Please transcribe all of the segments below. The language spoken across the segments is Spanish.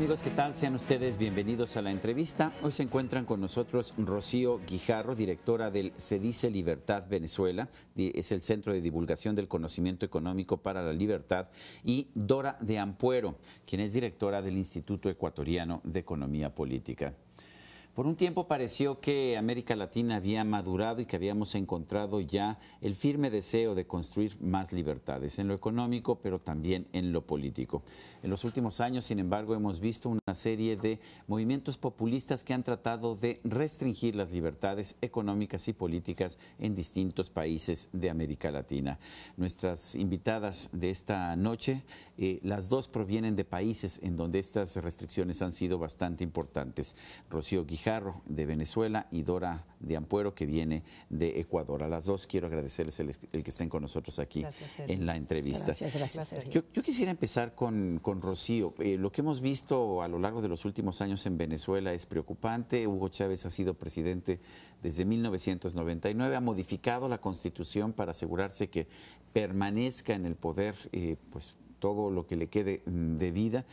amigos? ¿Qué tal? Sean ustedes bienvenidos a la entrevista. Hoy se encuentran con nosotros Rocío Guijarro, directora del Dice Libertad Venezuela, es el Centro de Divulgación del Conocimiento Económico para la Libertad, y Dora de Ampuero, quien es directora del Instituto Ecuatoriano de Economía Política. Por un tiempo pareció que América Latina había madurado y que habíamos encontrado ya el firme deseo de construir más libertades en lo económico, pero también en lo político. En los últimos años, sin embargo, hemos visto una serie de movimientos populistas que han tratado de restringir las libertades económicas y políticas en distintos países de América Latina. Nuestras invitadas de esta noche, eh, las dos provienen de países en donde estas restricciones han sido bastante importantes. Rocío de Venezuela y Dora de Ampuero que viene de Ecuador. A las dos quiero agradecerles el, que estén con nosotros aquí en la entrevista. yo, quisiera empezar con, Rocío. Eh, lo que hemos visto a lo largo de los últimos años en Venezuela es preocupante. Hugo Chávez ha sido presidente desde 1999, ha modificado la constitución para asegurarse que permanezca en el poder, eh, pues todo lo que le quede mm, de vida.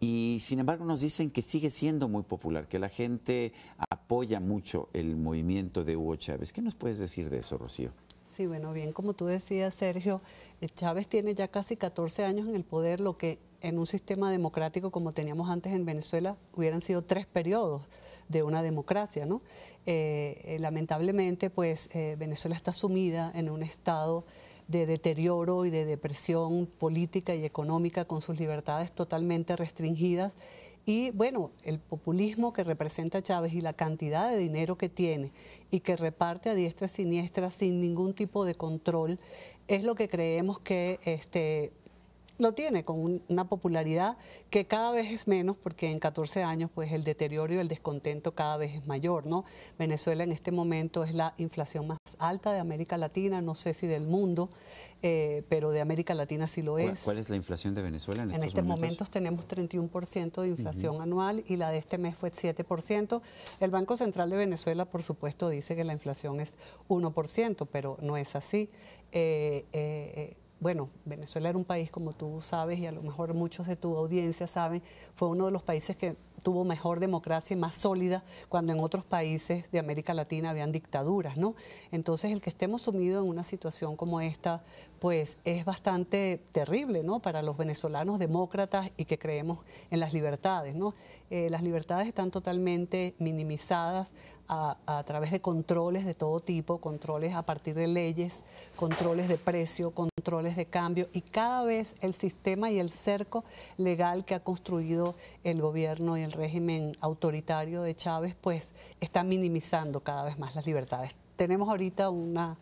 Y sin embargo nos dicen que sigue siendo muy popular, que la gente apoya mucho el movimiento de Hugo Chávez. ¿Qué nos puedes decir de eso, Rocío? Sí, bueno, bien, como tú decías, Sergio, eh, Chávez tiene ya casi 14 años en el poder, lo que en un sistema democrático como teníamos antes en Venezuela hubieran sido tres periodos de una democracia, ¿no? Eh, eh, lamentablemente, pues Venezuela está sumida en un estado de deterioro y de depresión política y económica con sus libertades totalmente restringidas. Y bueno, el populismo que representa Chávez y la cantidad de dinero que tiene y que reparte a diestra y siniestra sin ningún tipo de control, es lo que creemos que este, lo tiene con una popularidad que cada vez es menos porque en 14 años pues el deterioro y el descontento cada vez es mayor, ¿no? Venezuela en este momento es la inflación más alta de América Latina, no sé si del mundo, eh, pero de América Latina sí lo es. ¿Cuál, es la inflación de Venezuela en, estos este momentos? En este momento tenemos 31% de inflación anual y la de este mes fue 7%. El Banco Central de Venezuela, por supuesto, dice que la inflación es 1%, pero no es así. Eh, eh, bueno, Venezuela era un país, como tú sabes, y a lo mejor muchos de tu audiencia saben, fue uno de los países que tuvo mejor democracia más sólida cuando en otros países de América Latina habían dictaduras, ¿no? Entonces, el que estemos sumidos en una situación como esta, pues es bastante terrible, ¿no? Para los venezolanos demócratas y que creemos en las libertades, ¿no? Eh, las libertades están totalmente minimizadas, a, través de controles de todo tipo, controles a partir de leyes, controles de precio, controles de cambio y cada vez el sistema y el cerco legal que ha construido el gobierno y el régimen autoritario de Chávez pues está minimizando cada vez más las libertades. Tenemos ahorita una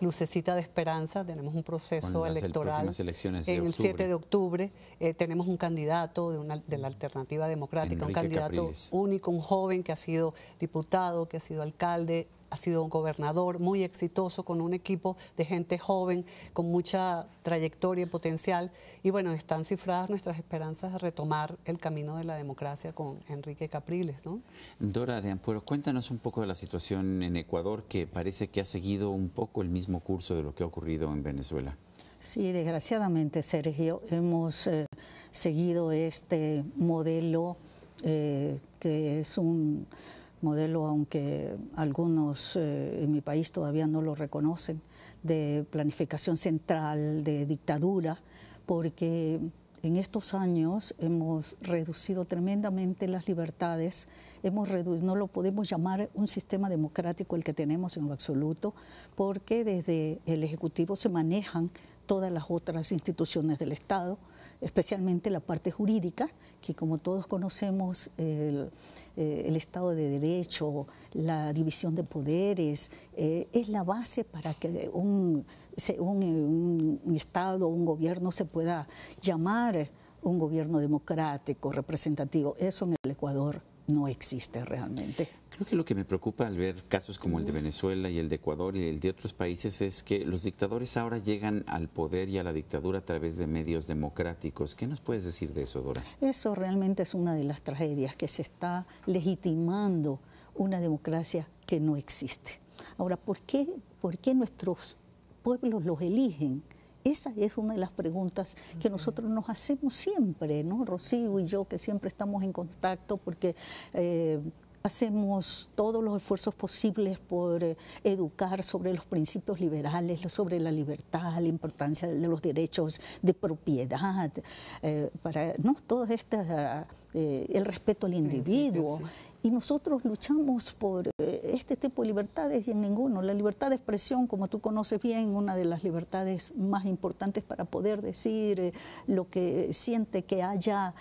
lucecita de esperanza, tenemos un proceso electoral en el 7 de octubre, eh, tenemos un candidato de, una, de la alternativa democrática, un candidato único, un joven que ha sido diputado, que ha sido alcalde, ha sido un gobernador muy exitoso con un equipo de gente joven, con mucha trayectoria y potencial. Y bueno, están cifradas nuestras esperanzas de retomar el camino de la democracia con Enrique Capriles. ¿no? Dora de Ampuero, cuéntanos un poco de la situación en Ecuador, que parece que ha seguido un poco el mismo curso de lo que ha ocurrido en Venezuela. Sí, desgraciadamente, Sergio, hemos eh, seguido este modelo eh, que es un modelo, aunque algunos eh, en mi país todavía no lo reconocen, de planificación central, de dictadura, porque en estos años hemos reducido tremendamente las libertades, hemos no lo podemos llamar un sistema democrático el que tenemos en lo absoluto, porque desde el Ejecutivo se manejan todas las otras instituciones del Estado, especialmente la parte jurídica, que como todos conocemos, el, eh, Estado de Derecho, la división de poderes, eh, es la base para que un, un, eh, un Estado, un gobierno se pueda llamar un gobierno democrático, representativo. Eso en el Ecuador no existe realmente. Creo que lo que me preocupa al ver casos como el de Venezuela y el de Ecuador y el de otros países es que los dictadores ahora llegan al poder y a la dictadura a través de medios democráticos. ¿Qué nos puedes decir de eso, Dora? Eso realmente es una de las tragedias, que se está legitimando una democracia que no existe. Ahora, ¿por qué, por nuestros pueblos los eligen? Esa es una de las preguntas que nosotros nos hacemos siempre, ¿no? Rocío y yo, que siempre estamos en contacto porque eh, Hacemos todos los esfuerzos posibles por eh, educar sobre los principios liberales, sobre la libertad, la importancia de los derechos de propiedad, eh, para no todas estas eh, el respeto al individuo. Y nosotros luchamos por este tipo de libertades y en ninguno. La libertad de expresión, como tú conoces bien, una de las libertades más importantes para poder decir lo que siente que haya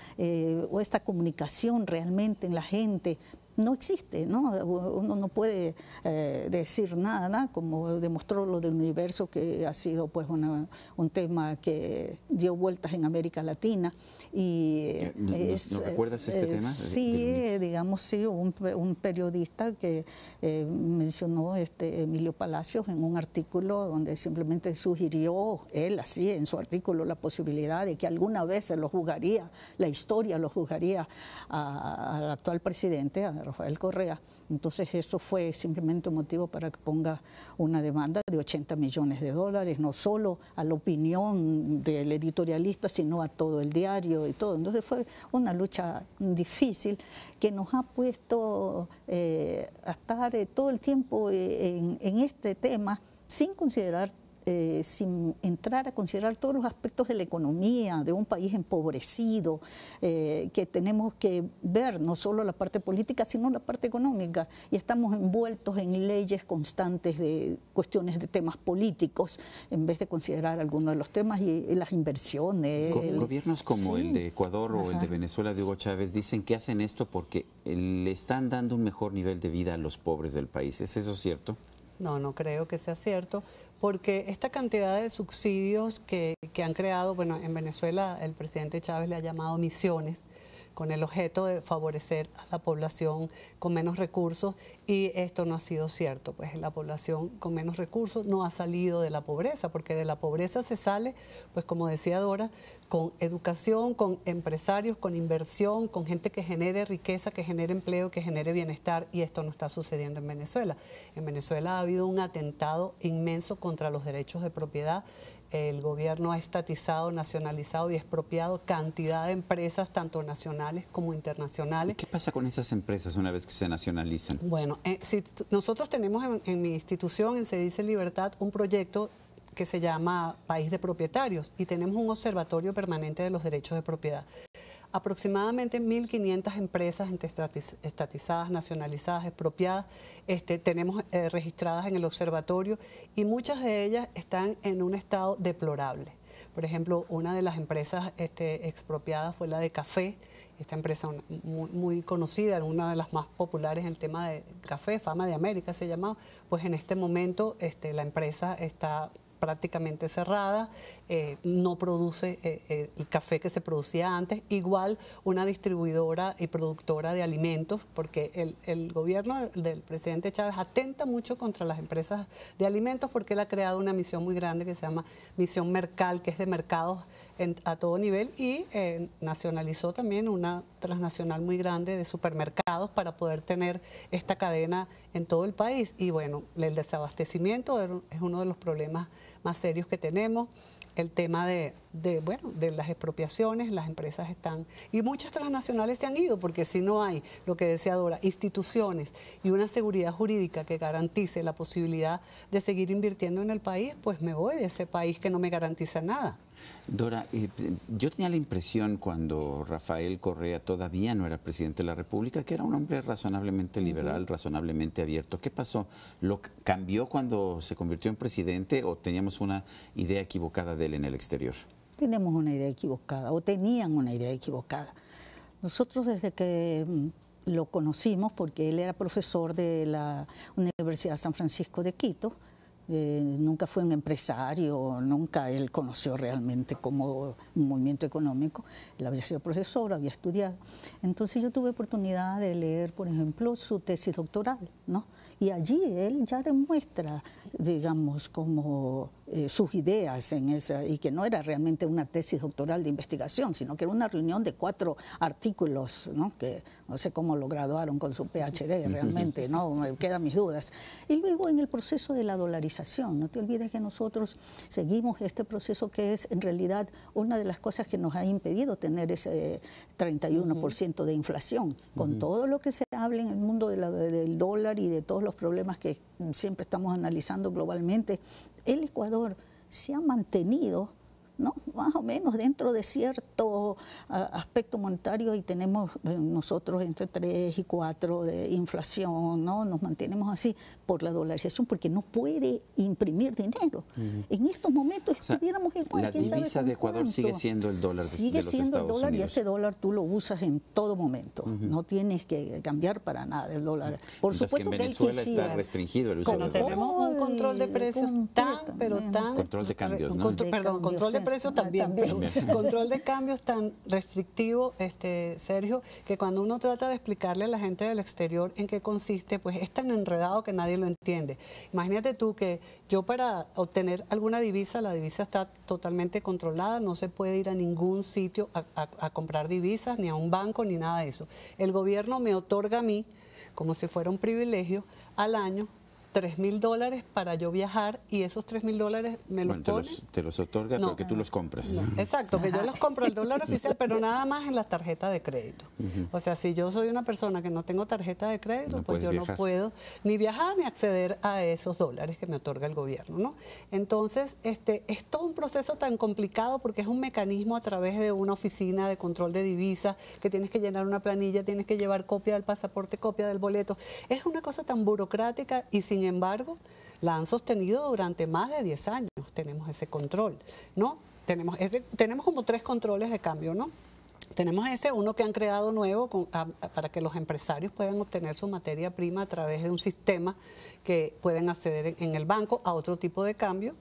o esta comunicación realmente en la gente no existe, ¿no? Uno no puede eh, decir nada, como demostró lo del universo, que ha sido pues un tema que dio vueltas en América Latina. Y eh, recuerdas este eh, tema? Sí, digamos, sí, un, un periodista que mencionó este Emilio Palacios en un artículo donde simplemente sugirió, él así, en su artículo, la posibilidad de que alguna vez se lo jugaría, la historia lo juzgaría al actual presidente, a Rafael Correa. Entonces eso fue simplemente un motivo para que ponga una demanda de 80 millones de dólares, no solo a la opinión del editorialista, sino a todo el diario y todo. Entonces fue una lucha difícil que nos ha puesto eh, a estar eh, todo el tiempo eh, en este tema sin considerar eh, sin entrar a considerar todos los aspectos de la economía, de un país empobrecido, eh, que tenemos que ver no solo la parte política, sino la parte económica. Y estamos envueltos en leyes constantes de cuestiones de temas políticos, en vez de considerar algunos de los temas y, las inversiones. Gobiernos como el de Ecuador o el de Venezuela de Hugo Chávez dicen que hacen esto porque le están dando un mejor nivel de vida a los pobres del país. ¿Es eso cierto? No, no creo que sea cierto porque esta cantidad de subsidios que, que han creado, bueno, en Venezuela el presidente Chávez le ha llamado misiones, con el objeto de favorecer a la población con menos recursos y esto no ha sido cierto, pues la población con menos recursos no ha salido de la pobreza, porque de la pobreza se sale, pues como decía Dora, con educación, con empresarios, con inversión, con gente que genere riqueza, que genere empleo, que genere bienestar y esto no está sucediendo en Venezuela. En Venezuela ha habido un atentado inmenso contra los derechos de propiedad el gobierno ha estatizado, nacionalizado y expropiado cantidad de empresas, tanto nacionales como internacionales. ¿Qué pasa con esas empresas una vez que se nacionalizan? Bueno, eh, si nosotros tenemos en, en, mi institución, en Se dice Libertad, un proyecto que se llama País de Propietarios y tenemos un observatorio permanente de los derechos de propiedad aproximadamente 1.500 empresas estatizadas, nacionalizadas, expropiadas, este, tenemos eh, registradas en el observatorio y muchas de ellas están en un estado deplorable. Por ejemplo, una de las empresas este, expropiadas fue la de café, esta empresa muy, conocida, una de las más populares en el tema de café, Fama de América se llamaba, pues en este momento este, la empresa está prácticamente cerrada, eh, no produce eh, eh, el café que se producía antes, igual una distribuidora y productora de alimentos, porque el, el gobierno del presidente Chávez atenta mucho contra las empresas de alimentos porque él ha creado una misión muy grande que se llama Misión Mercal, que es de mercados a todo nivel y eh, nacionalizó también una transnacional muy grande de supermercados para poder tener esta cadena en todo el país. Y bueno, el desabastecimiento es uno de los problemas más serios que tenemos. El tema de, bueno, de las expropiaciones, las empresas están... Y muchas transnacionales se han ido porque si no hay, lo que decía Dora, instituciones y una seguridad jurídica que garantice la posibilidad de seguir invirtiendo en el país, pues me voy de ese país que no me garantiza nada. Dora, eh, yo tenía la impresión cuando Rafael Correa todavía no era presidente de la República que era un hombre razonablemente liberal, razonablemente abierto. ¿Qué pasó? ¿Lo cambió cuando se convirtió en presidente o teníamos una idea equivocada de él en el exterior? Tenemos una idea equivocada o tenían una idea equivocada. Nosotros desde que mm, lo conocimos, porque él era profesor de la Universidad San Francisco de Quito, eh, nunca fue un empresario, nunca él conoció realmente como un movimiento económico, él había sido profesor, había estudiado. Entonces yo tuve oportunidad de leer, por ejemplo, su tesis doctoral, ¿no? Y allí él ya demuestra, digamos, como eh, sus ideas en esa, y que no era realmente una tesis doctoral de investigación, sino que era una reunión de cuatro artículos, ¿no? que no sé cómo lo graduaron con su PhD realmente, ¿no? me quedan mis dudas. Y luego en el proceso de la dolarización, no te olvides que nosotros seguimos este proceso que es en realidad una de las cosas que nos ha impedido tener ese 31% de inflación, con todo lo que se habla en el mundo del dólar y de todos los problemas que siempre estamos analizando globalmente, el Ecuador se ha mantenido ¿no? más o menos dentro de cierto ah, aspecto monetario y tenemos eh, nosotros entre 3 y 4 de inflación, ¿no? nos mantenemos así por la dolarización porque no puede imprimir dinero. En estos momentos o sea, estuviéramos La divisa de Ecuador sigue siendo el dólar. Sigue siendo el dólar y ese dólar tú lo usas en todo momento. No tienes que cambiar para nada el dólar. Por supuesto que en Venezuela que está restringido el uso tenemos un control de precios tan, pero tan... Control de cambios, ¿no? perdón, control de precios también, Control de cambios tan restrictivo, este, Sergio, que cuando uno trata de explicarle a la gente del exterior en qué consiste, pues es tan enredado que nadie lo entiende. Imagínate tú que yo para obtener alguna divisa, la divisa está totalmente controlada, no se puede ir a ningún sitio a comprar divisas, ni a un banco, ni nada de eso. El gobierno me otorga a mí, como si fuera un privilegio, al año 3 mil dólares para yo viajar y esos 3 mil dólares me los, bueno, te los Te otorga, no, que tú los compres. exacto, que yo los compro el dólar oficial, pero nada más en la tarjeta de crédito. O sea, si yo soy una persona que no tengo tarjeta de crédito, pues yo no puedo ni viajar ni acceder a esos dólares que me otorga el gobierno, ¿no? Entonces, este, es todo un proceso tan complicado porque es un mecanismo a través de una oficina de control de divisas que tienes que llenar una planilla, tienes que llevar copia del pasaporte, copia del boleto. Es una cosa tan burocrática y sin sin embargo, la han sostenido durante más de 10 años. Tenemos ese control, ¿no? Tenemos, ese, tenemos como tres controles de cambio, ¿no? Tenemos ese, uno que han creado nuevo para que los empresarios puedan obtener su materia prima a través de un sistema que pueden acceder en el banco a otro tipo de cambio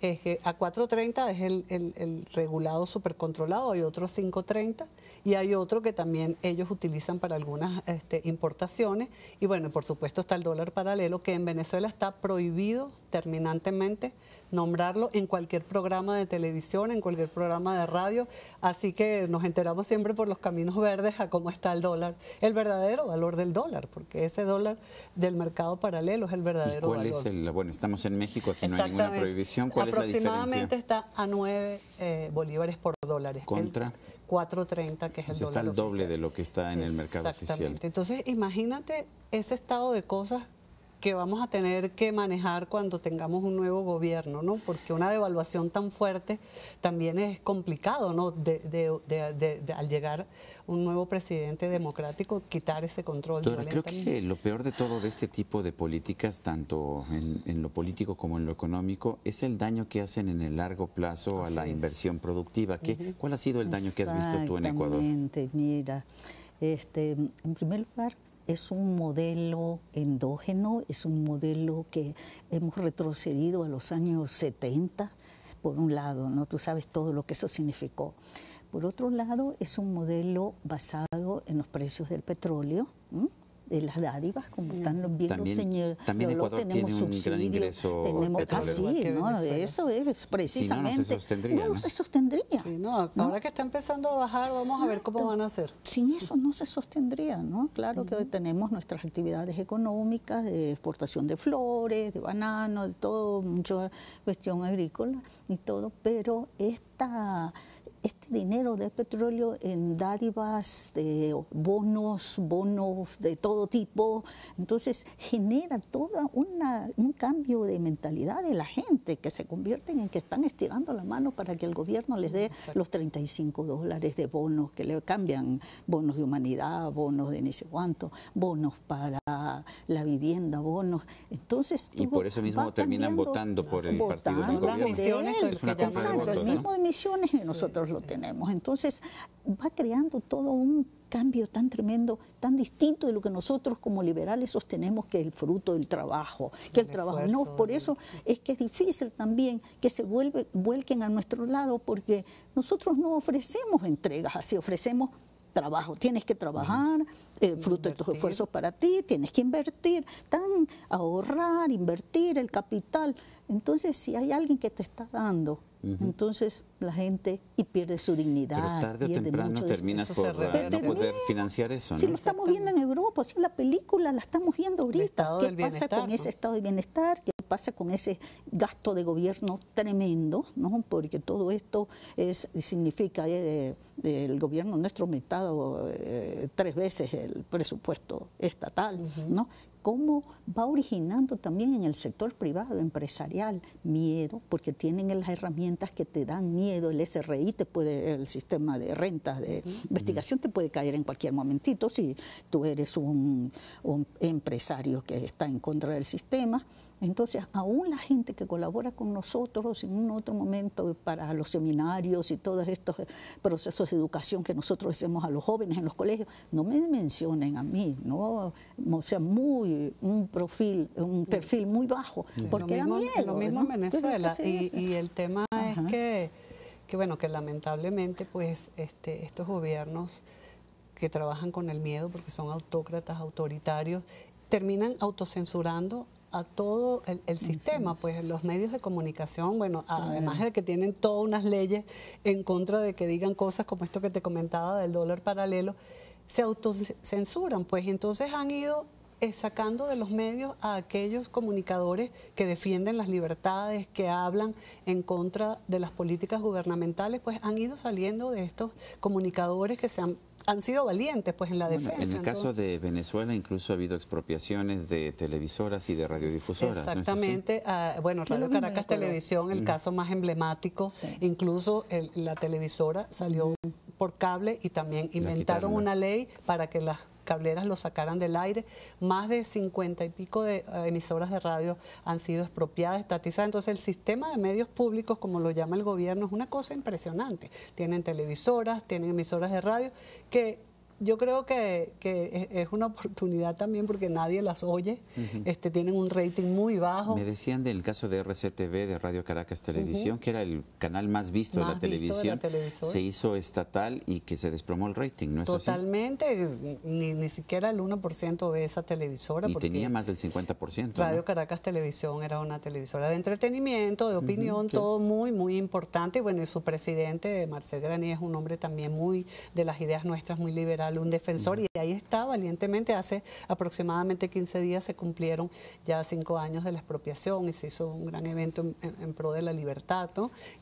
es que a 4.30 es el, el, el regulado supercontrolado, hay otro 5.30 y hay otro que también ellos utilizan para algunas este, importaciones. Y bueno, por supuesto está el dólar paralelo, que en Venezuela está prohibido terminantemente nombrarlo en cualquier programa de televisión, en cualquier programa de radio. Así que nos enteramos siempre por los caminos verdes a cómo está el dólar, el verdadero valor del dólar, porque ese dólar del mercado paralelo es el verdadero cuál Es el, bueno, estamos en México, aquí no hay ninguna prohibición. ¿Cuál es la diferencia? Aproximadamente está a 9 eh, bolívares por dólares. ¿Contra? 4.30, que es el Está doble de lo que está en el mercado oficial. Entonces, imagínate ese estado de cosas que vamos a tener que manejar cuando tengamos un nuevo gobierno, ¿no? Porque una devaluación tan fuerte también es complicado, ¿no? De, de, de, al llegar un nuevo presidente democrático, quitar ese control. Dora, creo que lo peor de todo de este tipo de políticas, tanto en, lo político como en lo económico, es el daño que hacen en el largo plazo a la inversión productiva. ¿Qué, ¿Cuál ha sido el daño que has visto tú en Ecuador? Mira, este, en primer lugar, es un modelo endógeno, es un modelo que hemos retrocedido a los años 70, por un lado, ¿no? Tú sabes todo lo que eso significó. Por otro lado, es un modelo basado en los precios del petróleo, de las dádivas, como están los bien señores. También tenemos tiene gran ingreso tenemos ¿no? Eso es precisamente. no, se sostendría. ahora que está empezando a bajar, vamos a ver cómo van a hacer. Sin eso no se sostendría, ¿no? Claro que hoy tenemos nuestras actividades económicas de exportación de flores, de banano de todo, mucha cuestión agrícola y todo, pero esta este dinero del petróleo en dádivas, de bonos, bonos de todo tipo. Entonces genera todo un cambio de mentalidad de la gente que se convierten en que están estirando la mano para que el gobierno les dé los 35 dólares de bonos que le cambian, bonos de humanidad, bonos de no sé cuánto, bonos para la vivienda, bonos. Entonces, y por eso mismo terminan votando por el Partido Es una de votos, el mismo de misiones nosotros tenemos. Entonces va creando todo un cambio tan tremendo, tan distinto de lo que nosotros como liberales sostenemos que es el fruto del trabajo, que el, trabajo no, por eso es que es difícil también que se vuelve, vuelquen a nuestro lado porque nosotros no ofrecemos entregas así, ofrecemos trabajo, tienes que trabajar, eh, fruto de tus esfuerzos para ti, tienes que invertir, tan ahorrar, invertir el capital. Entonces, si hay alguien que te está dando, entonces la gente y pierde su dignidad. Pero tarde o temprano terminas por eh, no poder financiar eso. ¿no? Si lo estamos viendo en Europa, si la película la estamos viendo ahorita, ¿qué pasa con ese pues. estado de bienestar? pasa con ese gasto de gobierno tremendo, ¿no? porque todo esto es, significa, eh, el gobierno nuestro ha eh, tres veces el presupuesto estatal, ¿no? cómo va originando también en el sector privado, empresarial, miedo, porque tienen las herramientas que te dan miedo, el SRI te puede, el sistema de rentas de investigación te puede caer en cualquier momentito si tú eres un, un empresario que está en contra del sistema. Entonces, aún la gente que colabora con nosotros en un otro momento para los seminarios y todos estos procesos de educación que nosotros hacemos a los jóvenes en los colegios, no me mencionen a mí, ¿no? O sea, muy, un perfil, un perfil muy bajo, porque lo mismo, era Lo mismo en Venezuela, y, el tema es que, que, bueno, que lamentablemente, pues, este, estos gobiernos que trabajan con el miedo porque son autócratas, autoritarios, terminan autocensurando a todo el, sistema, pues los medios de comunicación, bueno, además de que tienen todas unas leyes en contra de que digan cosas como esto que te comentaba del dólar paralelo, se autocensuran, pues entonces han ido eh, sacando de los medios a aquellos comunicadores que defienden las libertades, que hablan en contra de las políticas gubernamentales, pues han ido saliendo de estos comunicadores que se han han sido valientes pues en la defensa. en el caso de Venezuela incluso ha habido expropiaciones de televisoras y de radiodifusoras. Exactamente. Ah, bueno, Radio Caracas Televisión, el caso más emblemático. Incluso la televisora salió por cable y también inventaron una ley para que las cableras lo sacaran del aire. Más de 50 y pico de eh, emisoras de radio han sido expropiadas, estatizadas. Entonces el sistema de medios públicos, como lo llama el gobierno, es una cosa impresionante. Tienen televisoras, tienen emisoras de radio que yo creo que, es una oportunidad también porque nadie las oye, este, tienen un rating muy bajo. Me decían del caso de RCTV, de Radio Caracas Televisión, que era el canal más visto, de, la televisión, se hizo estatal y que se desplomó el rating, ¿no es Totalmente, Ni, ni siquiera el 1% ve esa televisora. Y tenía más del 50%. Radio Caracas Televisión era una televisora de entretenimiento, de opinión, todo muy, muy importante. Y bueno, su presidente, Marcel Grani, es un hombre también muy de las ideas nuestras, muy liberal, un defensor, y ahí está valientemente. Hace aproximadamente 15 días se cumplieron ya cinco años de la expropiación y se hizo un gran evento en, pro de la libertad,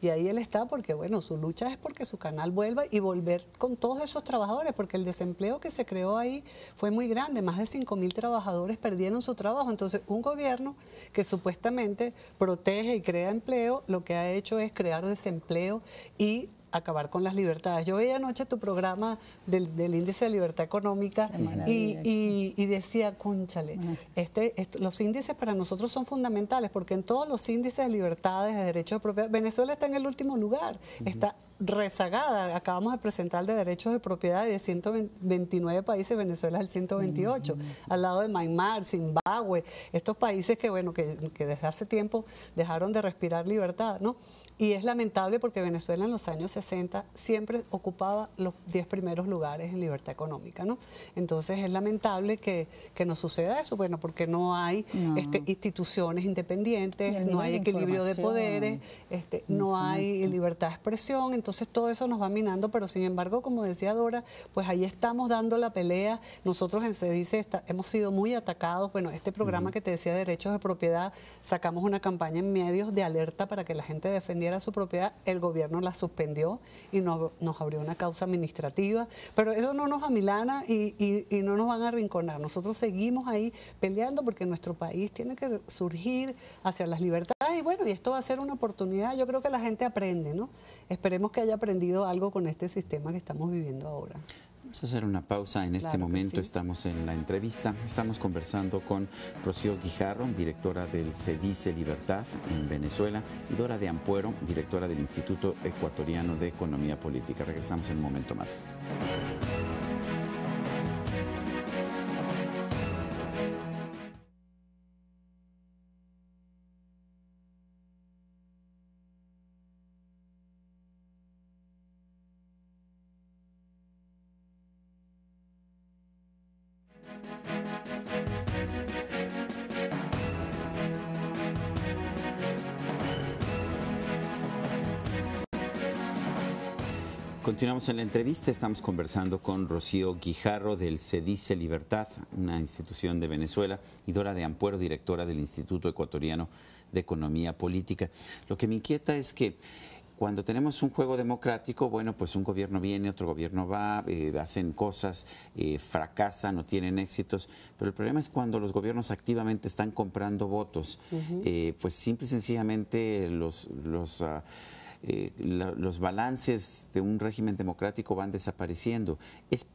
Y ahí él está porque, bueno, su lucha es porque su canal vuelva y volver con todos esos trabajadores, porque el desempleo que se creó ahí fue muy grande, más de 5 mil trabajadores perdieron su trabajo. Entonces, un gobierno que supuestamente protege y crea empleo, lo que ha hecho es crear desempleo y acabar con las libertades. Yo veía anoche tu programa del, índice de libertad económica y, decía, cónchale, este, los índices para nosotros son fundamentales porque en todos los índices de libertades, de derechos de propiedad, Venezuela está en el último lugar, está rezagada. Acabamos de presentar de derechos de propiedad de 129 países, Venezuela es el 128, al lado de Myanmar, Zimbabue, estos países que, bueno, que desde hace tiempo dejaron de respirar libertad, ¿no? Y es lamentable porque Venezuela en los años 60 siempre ocupaba los 10 primeros lugares en libertad económica, ¿no? Entonces es lamentable que, que nos suceda eso, bueno, porque no hay Este, instituciones independientes, no hay equilibrio de poderes, este, no, hay libertad de expresión, entonces todo eso nos va minando, pero sin embargo, como decía Dora, pues ahí estamos dando la pelea, nosotros en dice, hemos sido muy atacados, bueno, este programa que te decía Derechos de Propiedad, sacamos una campaña en medios de alerta para que la gente defendiera era su propiedad, el gobierno la suspendió y nos, abrió una causa administrativa. Pero eso no nos amilana y, y no nos van a arrinconar. Nosotros seguimos ahí peleando porque nuestro país tiene que surgir hacia las libertades y bueno, y esto va a ser una oportunidad. Yo creo que la gente aprende, ¿no? Esperemos que haya aprendido algo con este sistema que estamos viviendo ahora. Vamos a hacer una pausa. En este momento estamos en la entrevista. Estamos conversando con Rocío Guijarro, directora del CEDICE Libertad en Venezuela, y Dora de Ampuero, directora del Instituto Ecuatoriano de Economía Política. Regresamos en un momento más. Estamos en la entrevista. Estamos conversando con Rocío Guijarro del CEDICE Libertad, una institución de Venezuela, y Dora de Ampuero, directora del Instituto Ecuatoriano de Economía Política. Lo que me inquieta es que cuando tenemos un juego democrático, bueno, pues un gobierno viene, otro gobierno va, eh, hacen cosas, eh, fracasan o tienen éxitos, pero el problema es cuando los gobiernos activamente están comprando votos, eh, pues simple y sencillamente los, los ah, eh, los balances de un régimen democrático van desapareciendo. ¿Es,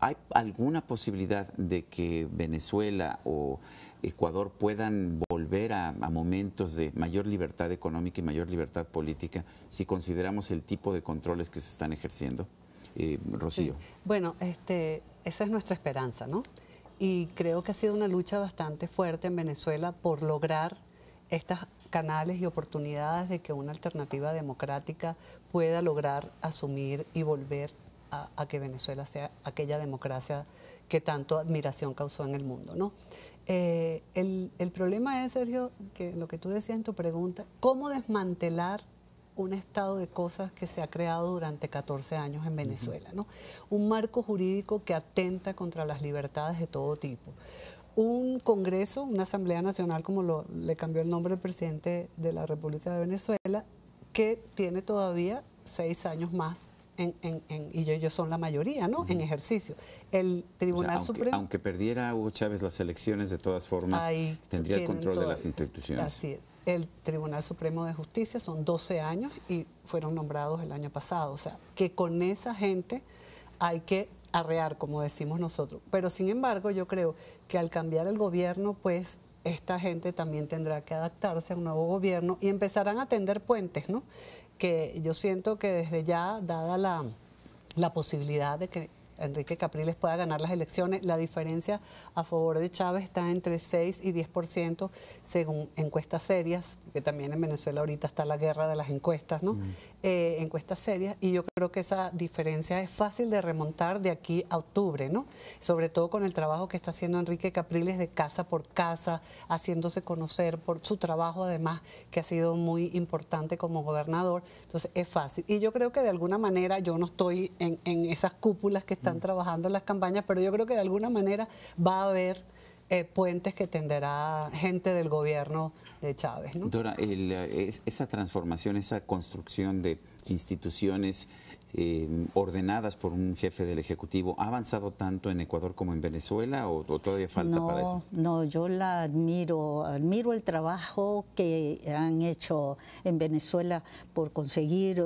¿Hay alguna posibilidad de que Venezuela o Ecuador puedan volver a, momentos de mayor libertad económica y mayor libertad política si consideramos el tipo de controles que se están ejerciendo? Eh, Rocío. Bueno, este, esa es nuestra esperanza, ¿no? Y creo que ha sido una lucha bastante fuerte en Venezuela por lograr estas canales y oportunidades de que una alternativa democrática pueda lograr asumir y volver a, que Venezuela sea aquella democracia que tanto admiración causó en el mundo. Eh, el, problema es, Sergio, que lo que tú decías en tu pregunta, ¿cómo desmantelar un estado de cosas que se ha creado durante 14 años en Venezuela? ¿no? Un marco jurídico que atenta contra las libertades de todo tipo un Congreso, una Asamblea Nacional, como lo, le cambió el nombre el presidente de la República de Venezuela, que tiene todavía seis años más en, y ellos son la mayoría, ¿no? En ejercicio. El Tribunal Supremo. Aunque perdiera Hugo Chávez las elecciones, de todas formas, tendría el control de las instituciones. Así El Tribunal Supremo de Justicia son 12 años y fueron nombrados el año pasado. O sea, que con esa gente hay que arrear, como decimos nosotros. Pero sin embargo, yo creo que al cambiar el gobierno, pues esta gente también tendrá que adaptarse a un nuevo gobierno y empezarán a tender puentes, ¿no? Que yo siento que desde ya, dada la, la posibilidad de que Enrique Capriles pueda ganar las elecciones. La diferencia a favor de Chávez está entre 6 y 10%, según encuestas serias, que también en Venezuela ahorita está la guerra de las encuestas, ¿no? Mm. Eh, encuestas serias, y yo creo que esa diferencia es fácil de remontar de aquí a octubre, ¿no? Sobre todo con el trabajo que está haciendo Enrique Capriles de casa por casa, haciéndose conocer por su trabajo, además, que ha sido muy importante como gobernador. Entonces, es fácil. Y yo creo que de alguna manera yo no estoy en, en esas cúpulas que están mm. trabajando las campañas, pero yo creo que de alguna manera va a haber eh, puentes que tenderá gente del gobierno de Chávez. Dora, eh, esa transformación, esa construcción de instituciones Em, ordenadas por un jefe del Ejecutivo, ¿ha avanzado tanto en Ecuador como en Venezuela o, todavía falta para eso? No, yo la admiro, admiro el trabajo que han hecho en Venezuela por conseguir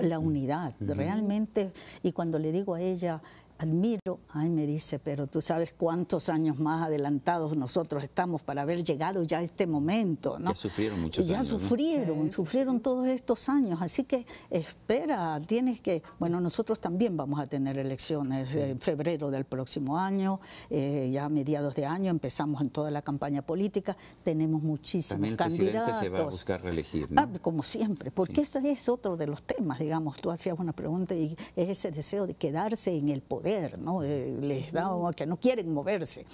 la unidad, realmente. Y cuando le digo a ella, admiro, ay, me dice, pero tú sabes cuántos años más adelantados nosotros estamos para haber llegado ya a este momento, ¿no? Ya sufrieron muchos años. Ya sufrieron, sufrieron todos estos años, así que espera, tienes que, bueno, nosotros también vamos a tener elecciones en eh, febrero del próximo año, eh, ya a mediados de año empezamos en toda la campaña política, tenemos muchísimos también el candidatos. a buscar reelegir, ah, como siempre, porque ese es otro de los temas, digamos, tú hacías una pregunta y es ese deseo de quedarse en el poder ¿no? Eh, les da que no quieren moverse.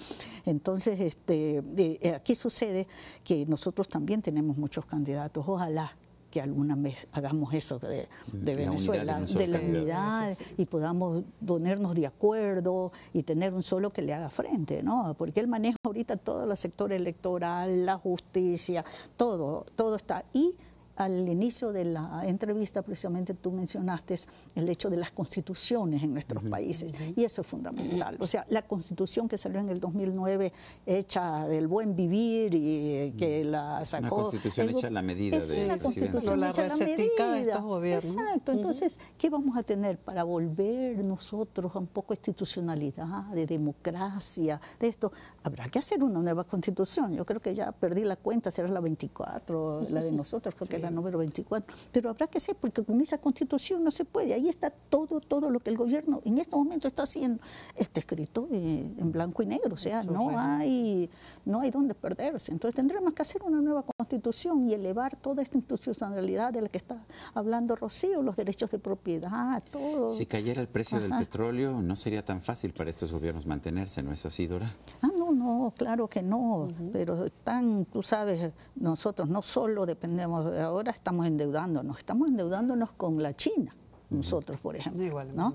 Entonces, este, eh, eh, aquí sucede que nosotros también tenemos muchos candidatos. Ojalá que alguna vez hagamos eso de, Venezuela, de, la unidad y podamos ponernos de acuerdo y tener un solo que le haga frente, ¿no? Porque él maneja ahorita todo el sector electoral, la justicia, todo, todo está. Y al inicio de la entrevista precisamente tú mencionaste el hecho de las constituciones en nuestros países y eso es fundamental. O sea, la constitución que salió en el 2009 hecha del buen vivir y eh, que la sacó... Una constitución hecha a la medida es de una constitución hecha medida. De estos gobiernos. Exacto. Entonces, ¿qué vamos a tener para volver nosotros a un poco de institucionalidad, de democracia, de esto? Habrá que hacer una nueva constitución. Yo creo que ya perdí la cuenta, será la 24, la de nosotros, porque número 24. Pero habrá que ser, porque con esa constitución no se puede. Ahí está todo, todo lo que el gobierno en este momento está haciendo. Está escrito eh, en blanco y negro, o sea, no hay, no hay dónde perderse. Entonces tendremos que hacer una nueva constitución y elevar toda esta institucionalidad de la que está hablando Rocío, los derechos de propiedad, todo. Si cayera el precio del petróleo, no sería tan fácil para estos gobiernos mantenerse, ¿no es así, Dora? Ah, no, claro que no, pero están, tú sabes, nosotros no solo dependemos, ahora estamos endeudándonos, estamos endeudándonos con la China, nosotros, por ejemplo. ¿no?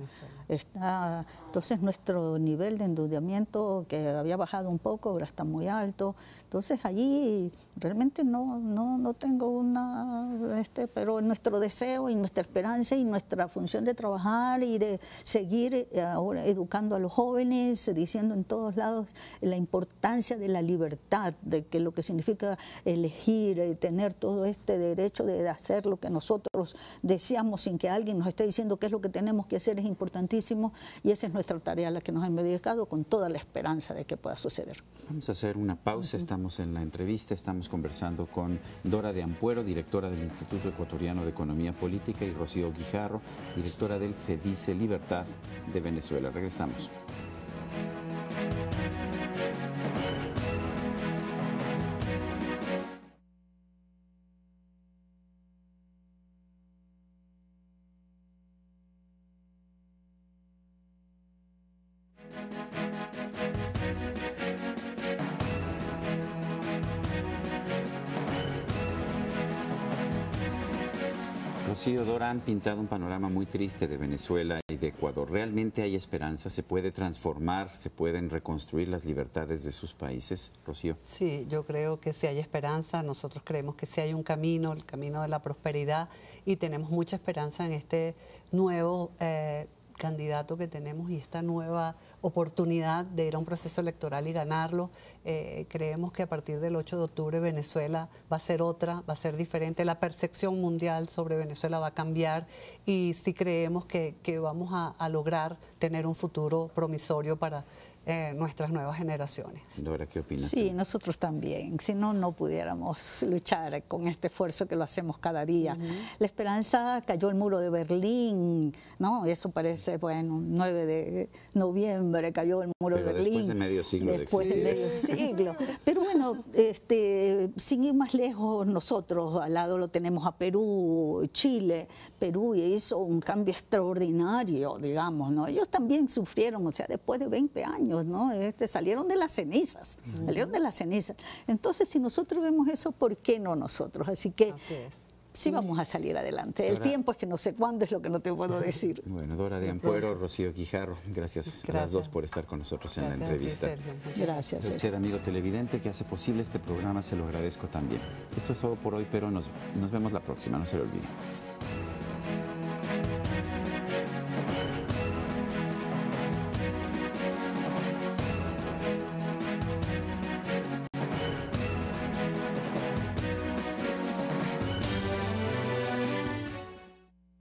Está, entonces nuestro nivel de endeudamiento que había bajado un poco, ahora está muy alto. Entonces allí realmente no, no, no tengo una, este, pero nuestro deseo y nuestra esperanza y nuestra función de trabajar y de seguir eh, ahora educando a los jóvenes, diciendo en todos lados la importancia de la libertad, de que lo que significa elegir, eh, tener todo este derecho de hacer lo que nosotros deseamos sin que alguien nos esté diciendo qué es lo que tenemos que hacer es importantísimo y esa es nuestra tarea la que nos hemos dedicado con toda la esperanza de que pueda suceder. Vamos a hacer una pausa, estamos en la entrevista, estamos conversando con Dora de Ampuero, directora del Instituto Ecuatoriano de Economía Política, y Rocío Guijarro, directora del CEDICE Libertad de Venezuela. Regresamos. han pintado un panorama muy triste de Venezuela y de Ecuador. ¿Realmente hay esperanza? ¿Se puede transformar? ¿Se pueden reconstruir las libertades de sus países, Rocío? Sí, yo creo que sí hay esperanza. Nosotros creemos que sí hay un camino, el camino de la prosperidad, y tenemos mucha esperanza en este nuevo eh, candidato que tenemos y esta nueva oportunidad de ir a un proceso electoral y ganarlo. Eh, creemos que a partir del 8 de octubre Venezuela va a ser otra, va a ser diferente, la percepción mundial sobre Venezuela va a cambiar y sí creemos que, vamos a, a lograr tener un futuro promisorio para eh, nuestras nuevas generaciones. Dora, ¿qué opinas? Sí, nosotros también. Si no, no pudiéramos luchar con este esfuerzo que lo hacemos cada día. La esperanza cayó el muro de Berlín, ¿no? Eso parece, bueno, 9 de noviembre cayó el muro de Berlín. Después de medio siglo. Después de, medio siglo. Pero bueno, este, sin ir más lejos, nosotros al lado lo tenemos a Perú, Chile. Perú hizo un cambio extraordinario, digamos, ¿no? Ellos también sufrieron, o sea, después de 20 años este, salieron de las cenizas, salieron de las cenizas. Entonces, si nosotros vemos eso, ¿por qué no nosotros? Así que sí vamos a salir adelante. El tiempo es que no sé cuándo es lo que no te puedo decir. Bueno, Dora de Ampuero, Rocío Quijarro, gracias, a las dos por estar con nosotros en la entrevista. Gracias. A usted, amigo televidente, que hace posible este programa, se lo agradezco también. Esto es todo por hoy, pero nos, nos vemos la próxima, no se lo olviden.